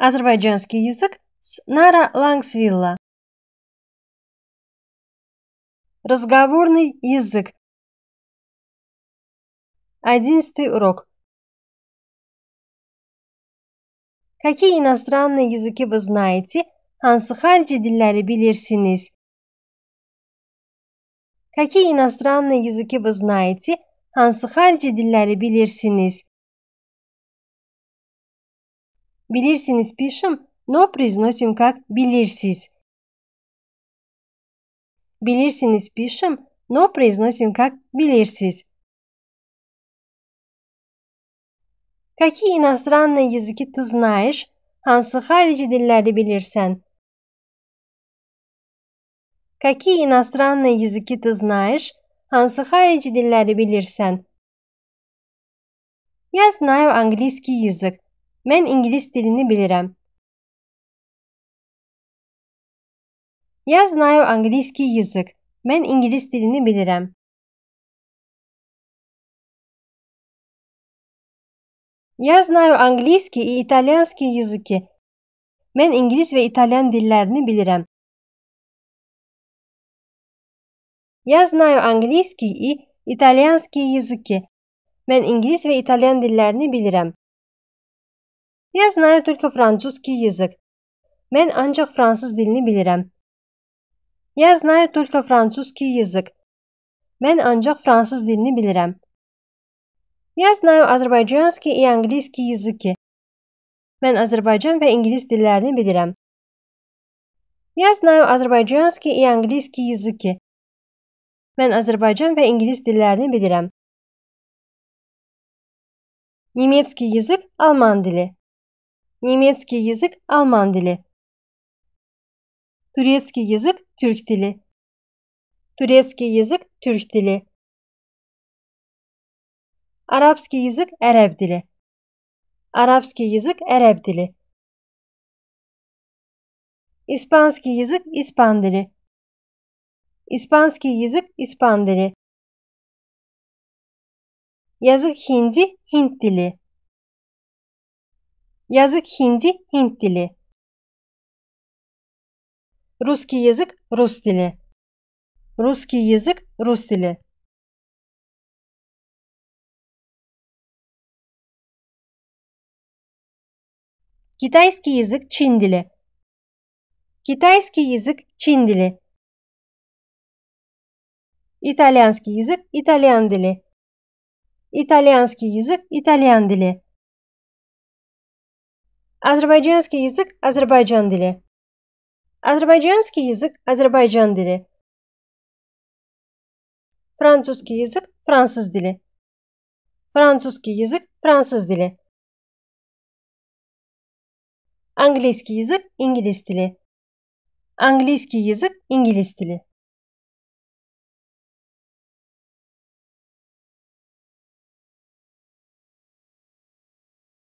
азербайджанский язык с Нара Лангсвилла. Разговорный язык. Одиннадцатый урок. Какие иностранные языки вы знаете? Hansı harici dilleri bilirsiniz? Какие иностранные языки вы знаете? Hansı harici dilleri bilirsiniz? Bilirsiniz пишем, но произносим как Белирсис Bilirsiniz пишем, но произносим как Белирсис. Какие иностранные языки ты знаешь? Hansı harici dilleri bilirsen? Какие иностранные языки ты знаешь? Hansı harici dilleri bilirsen? Я знаю английский язык. Men İngiliz dilini bilirəm. Я знаю английский язык. Мен İngiliz dilini bilirəm. Я знаю английский и итальянский языки. Мен İngiliz ve İtalyan dillerini bilirəm. Я знаю английский и итальянский языки. Мен İngiliz ve İtalyan dillerini bilirəm. Я знаю только французский язык. Мен ancak fransız dilini bilirəm. Я знаю только французский язык. Мен ancak fransız dilini bilirəm. Я знаю азербайджанский и английский языки. Мен Азербайджан və ingilis dillərini bilirəm. Я знаю азербайджанский и английский языки. Mən Azərbaycan və ingilis dillərini bilirəm. Немецкий язык – Alman dili. Nimetski yazık Alman dili. Türeski yazık Türk dili. Türeski yazık Türk dili. Arapski yazık Arap dili. Arapski yazık Arap dili. İspanski yazık İspan dili. İspanski yazık İspan dili. Yazık Hindi Hint dili. Язык хинди – Хинд дили. Русский язык – рус дили. Русский язык – рус дили. Китайский язык – чин дили. Китайский язык – чин дили. Итальянский язык – итальян дили. Итальянский язык – итальян дили. Азербайджанский язык – Азербайджан dili. Азербайджанский язык – Азербайджан dili. Французский язык – Fransız dili. Французский язык – Fransız dili. Английский язык – İngiliz dili. Английский язык – İngiliz dili.